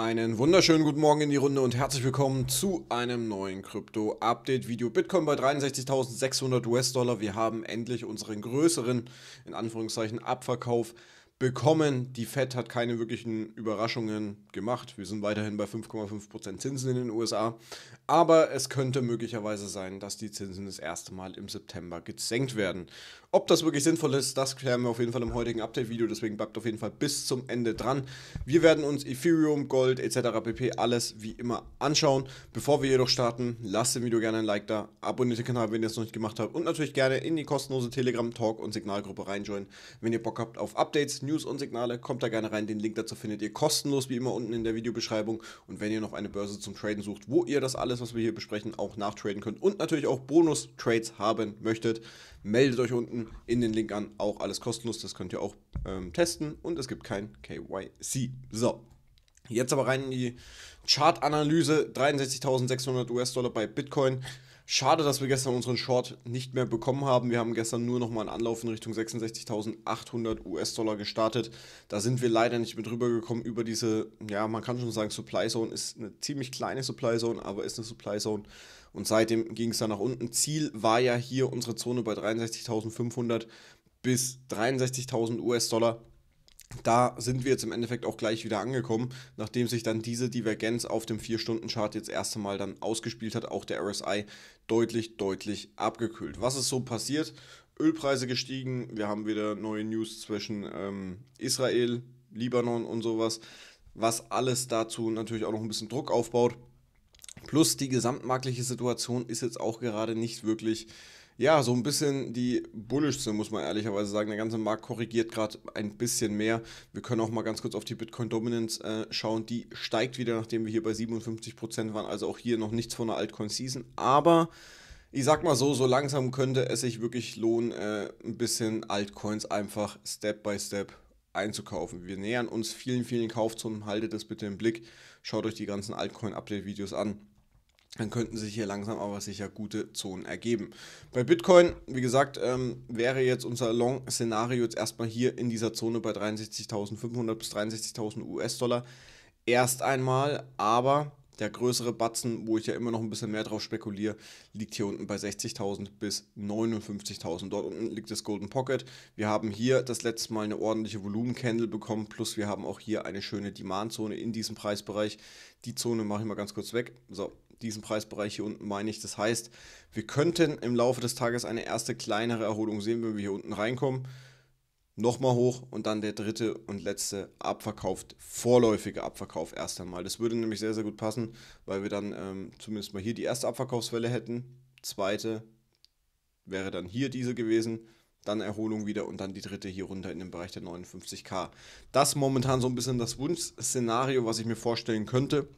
Einen wunderschönen guten Morgen in die Runde und herzlich willkommen zu einem neuen Krypto-Update-Video. Bitcoin bei 63.600 US-Dollar. Wir haben endlich unseren größeren, in Anführungszeichen, Abverkauf bekommen. Die Fed hat keine wirklichen Überraschungen gemacht. Wir sind weiterhin bei 5,5% Zinsen in den USA. Aber es könnte möglicherweise sein, dass die Zinsen das erste Mal im September gesenkt werden. Ob das wirklich sinnvoll ist, das klären wir auf jeden Fall im heutigen Update-Video. Deswegen bleibt auf jeden Fall bis zum Ende dran. Wir werden uns Ethereum, Gold etc. pp. alles wie immer anschauen. Bevor wir jedoch starten, lasst dem Video gerne ein Like da, abonniert den Kanal, wenn ihr es noch nicht gemacht habt und natürlich gerne in die kostenlose Telegram-Talk- und Signalgruppe reinjoinen, wenn ihr Bock habt auf Updates, News und Signale. Kommt da gerne rein. Den Link dazu findet ihr kostenlos wie immer unten in der Videobeschreibung. Und wenn ihr noch eine Börse zum Traden sucht, wo ihr das alles, was wir hier besprechen, auch nachtraden könnt und natürlich auch Bonus-Trades haben möchtet, meldet euch unten in den Link an. Auch alles kostenlos. Das könnt ihr auch ähm, testen. Und es gibt kein KYC. So. Jetzt aber rein in die Chartanalyse. 63.600 US-Dollar bei Bitcoin. Schade, dass wir gestern unseren Short nicht mehr bekommen haben. Wir haben gestern nur nochmal einen Anlauf in Richtung 66.800 US-Dollar gestartet. Da sind wir leider nicht mit rübergekommen über diese, ja, man kann schon sagen, Supply Zone ist eine ziemlich kleine Supply Zone, aber ist eine Supply Zone. Und seitdem ging es dann nach unten. Ziel war ja hier unsere Zone bei 63.500 bis 63.000 US-Dollar da sind wir jetzt im Endeffekt auch gleich wieder angekommen, nachdem sich dann diese Divergenz auf dem 4-Stunden-Chart jetzt erst einmal dann ausgespielt hat, auch der RSI deutlich, deutlich abgekühlt. Was ist so passiert? Ölpreise gestiegen, wir haben wieder neue News zwischen ähm, Israel, Libanon und sowas, was alles dazu natürlich auch noch ein bisschen Druck aufbaut. Plus die gesamtmarktliche Situation ist jetzt auch gerade nicht wirklich ja, so ein bisschen die bullish sind, muss man ehrlicherweise sagen. Der ganze Markt korrigiert gerade ein bisschen mehr. Wir können auch mal ganz kurz auf die Bitcoin Dominance äh, schauen. Die steigt wieder, nachdem wir hier bei 57% waren. Also auch hier noch nichts von der Altcoin Season. Aber ich sag mal so, so langsam könnte es sich wirklich lohnen, äh, ein bisschen Altcoins einfach Step by Step einzukaufen. Wir nähern uns vielen, vielen Kaufzonen. Haltet das bitte im Blick. Schaut euch die ganzen Altcoin-Update-Videos an dann könnten sich hier langsam aber sicher gute Zonen ergeben. Bei Bitcoin, wie gesagt, ähm, wäre jetzt unser Long-Szenario jetzt erstmal hier in dieser Zone bei 63.500 bis 63.000 US-Dollar erst einmal, aber der größere Batzen, wo ich ja immer noch ein bisschen mehr drauf spekuliere, liegt hier unten bei 60.000 bis 59.000. Dort unten liegt das Golden Pocket. Wir haben hier das letzte Mal eine ordentliche Volumen-Candle bekommen, plus wir haben auch hier eine schöne Demand-Zone in diesem Preisbereich. Die Zone mache ich mal ganz kurz weg. So, diesen Preisbereich hier unten meine ich. Das heißt, wir könnten im Laufe des Tages eine erste kleinere Erholung sehen, wenn wir hier unten reinkommen. Nochmal hoch und dann der dritte und letzte abverkauft, vorläufige Abverkauf erst einmal. Das würde nämlich sehr, sehr gut passen, weil wir dann ähm, zumindest mal hier die erste Abverkaufswelle hätten. Zweite wäre dann hier diese gewesen dann Erholung wieder und dann die dritte hier runter in den Bereich der 59k. Das ist momentan so ein bisschen das Wunschszenario, was ich mir vorstellen könnte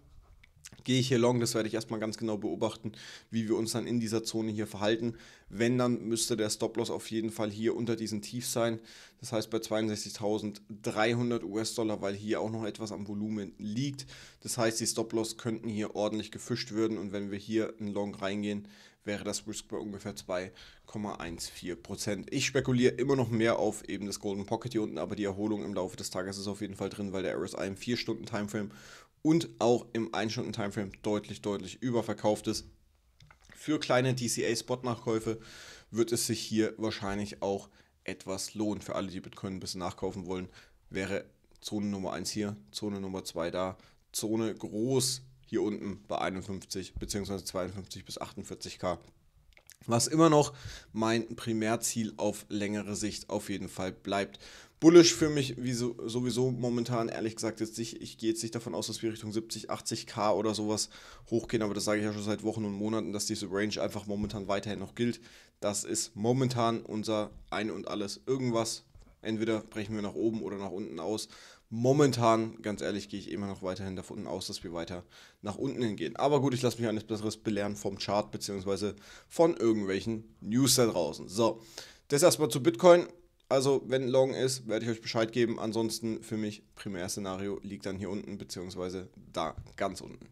gehe ich hier long, das werde ich erstmal ganz genau beobachten, wie wir uns dann in dieser Zone hier verhalten. Wenn, dann müsste der Stop-Loss auf jeden Fall hier unter diesen Tief sein, das heißt bei 62.300 US-Dollar, weil hier auch noch etwas am Volumen liegt. Das heißt, die Stop-Loss könnten hier ordentlich gefischt werden und wenn wir hier in long reingehen, wäre das Risk bei ungefähr 2,14%. Ich spekuliere immer noch mehr auf eben das Golden Pocket hier unten, aber die Erholung im Laufe des Tages ist auf jeden Fall drin, weil der RSI im 4-Stunden-Timeframe und auch im 1-Stunden-Timeframe deutlich, deutlich überverkauft ist. Für kleine DCA-Spot-Nachkäufe wird es sich hier wahrscheinlich auch etwas lohnen. Für alle, die Bitcoin ein bisschen nachkaufen wollen, wäre Zone Nummer 1 hier, Zone Nummer 2 da, Zone groß hier unten bei 51 bzw. 52 bis 48k was immer noch mein Primärziel auf längere Sicht auf jeden Fall bleibt. Bullish für mich wie so, sowieso momentan, ehrlich gesagt, jetzt nicht, ich gehe jetzt nicht davon aus, dass wir Richtung 70, 80k oder sowas hochgehen, aber das sage ich ja schon seit Wochen und Monaten, dass diese Range einfach momentan weiterhin noch gilt. Das ist momentan unser Ein und alles irgendwas. Entweder brechen wir nach oben oder nach unten aus momentan, ganz ehrlich, gehe ich immer noch weiterhin davon aus, dass wir weiter nach unten hingehen. Aber gut, ich lasse mich eines Besseres belehren vom Chart beziehungsweise von irgendwelchen News da draußen. So, das erstmal zu Bitcoin. Also, wenn Long ist, werde ich euch Bescheid geben. Ansonsten für mich Primärszenario liegt dann hier unten, beziehungsweise da ganz unten.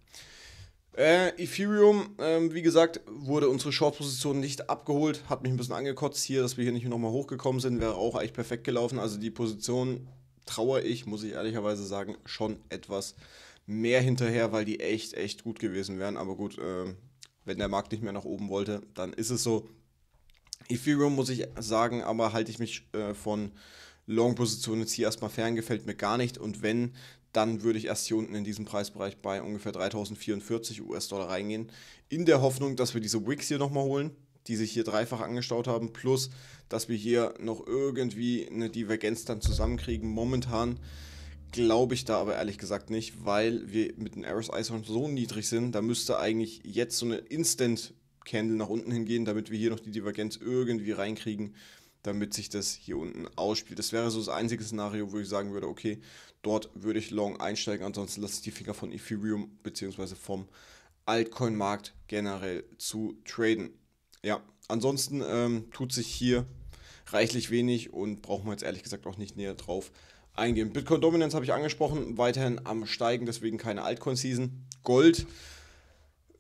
Äh, Ethereum, äh, wie gesagt, wurde unsere Short-Position nicht abgeholt. Hat mich ein bisschen angekotzt hier, dass wir hier nicht nochmal hochgekommen sind. Wäre auch eigentlich perfekt gelaufen. Also die Position traue ich, muss ich ehrlicherweise sagen, schon etwas mehr hinterher, weil die echt, echt gut gewesen wären. Aber gut, äh, wenn der Markt nicht mehr nach oben wollte, dann ist es so. Ethereum muss ich sagen, aber halte ich mich äh, von Long-Positionen jetzt hier erstmal fern, gefällt mir gar nicht. Und wenn, dann würde ich erst hier unten in diesem Preisbereich bei ungefähr 3044 US-Dollar reingehen, in der Hoffnung, dass wir diese Wicks hier nochmal holen die sich hier dreifach angestaut haben, plus dass wir hier noch irgendwie eine Divergenz dann zusammenkriegen. Momentan glaube ich da aber ehrlich gesagt nicht, weil wir mit den Errors Eishorn so niedrig sind. Da müsste eigentlich jetzt so eine Instant Candle nach unten hingehen, damit wir hier noch die Divergenz irgendwie reinkriegen, damit sich das hier unten ausspielt. Das wäre so das einzige Szenario, wo ich sagen würde, okay, dort würde ich long einsteigen, ansonsten lasse ich die Finger von Ethereum bzw. vom Altcoin-Markt generell zu traden. Ja, ansonsten ähm, tut sich hier reichlich wenig und brauchen wir jetzt ehrlich gesagt auch nicht näher drauf eingehen. Bitcoin Dominance habe ich angesprochen, weiterhin am Steigen, deswegen keine Altcoin-Season. Gold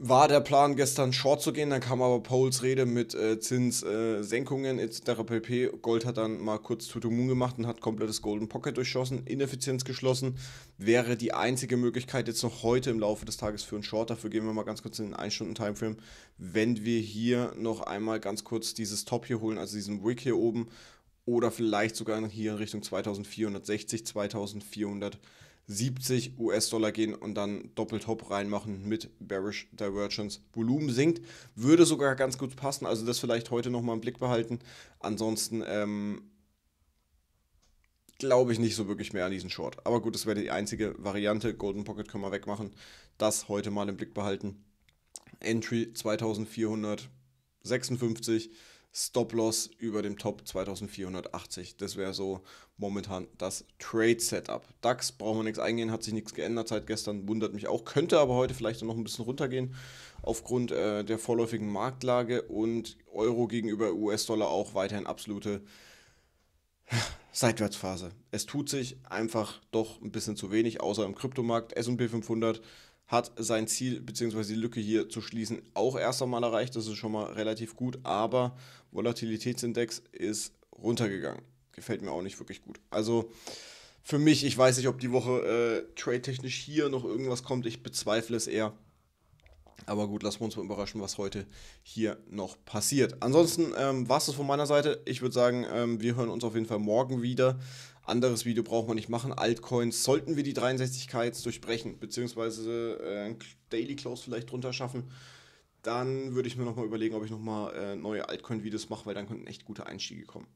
war der Plan, gestern short zu gehen, dann kam aber Pauls Rede mit äh, Zinssenkungen äh, etc. pp. Gold hat dann mal kurz to the moon gemacht und hat komplettes Golden Pocket durchschossen, Ineffizienz geschlossen. Wäre die einzige Möglichkeit jetzt noch heute im Laufe des Tages für einen Short. Dafür gehen wir mal ganz kurz in den 1-Stunden-Timeframe. Wenn wir hier noch einmal ganz kurz dieses Top hier holen, also diesen Wick hier oben oder vielleicht sogar hier in Richtung 2460, 2400 70 US-Dollar gehen und dann doppelt Hop reinmachen mit Bearish Divergence. Volumen sinkt, würde sogar ganz gut passen. Also das vielleicht heute nochmal im Blick behalten. Ansonsten ähm, glaube ich nicht so wirklich mehr an diesen Short. Aber gut, das wäre die einzige Variante. Golden Pocket können wir wegmachen. Das heute mal im Blick behalten. Entry 2456 Stop-Loss über dem Top 2480. Das wäre so momentan das Trade-Setup. DAX brauchen wir nichts eingehen, hat sich nichts geändert seit gestern, wundert mich auch. Könnte aber heute vielleicht noch ein bisschen runtergehen aufgrund äh, der vorläufigen Marktlage und Euro gegenüber US-Dollar auch weiterhin absolute Seitwärtsphase. Es tut sich einfach doch ein bisschen zu wenig, außer im Kryptomarkt. S&P 500 hat sein Ziel bzw. die Lücke hier zu schließen auch erst einmal erreicht. Das ist schon mal relativ gut, aber Volatilitätsindex ist runtergegangen. Gefällt mir auch nicht wirklich gut. Also für mich, ich weiß nicht, ob die Woche äh, trade-technisch hier noch irgendwas kommt. Ich bezweifle es eher. Aber gut, lassen wir uns mal überraschen, was heute hier noch passiert. Ansonsten ähm, war es das von meiner Seite. Ich würde sagen, ähm, wir hören uns auf jeden Fall morgen wieder anderes Video braucht man nicht machen. Altcoins sollten wir die 63k jetzt durchbrechen, beziehungsweise äh, Daily Close vielleicht drunter schaffen. Dann würde ich mir nochmal überlegen, ob ich nochmal äh, neue Altcoin-Videos mache, weil dann könnten echt gute Einstiege kommen.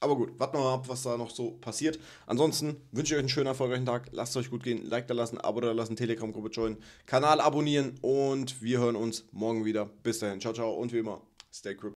Aber gut, warten wir mal ab, was da noch so passiert. Ansonsten wünsche ich euch einen schönen, erfolgreichen Tag. Lasst es euch gut gehen. Like da lassen, Abo da lassen, Telegram-Gruppe joinen, Kanal abonnieren und wir hören uns morgen wieder. Bis dahin. Ciao, ciao und wie immer, stay crooked.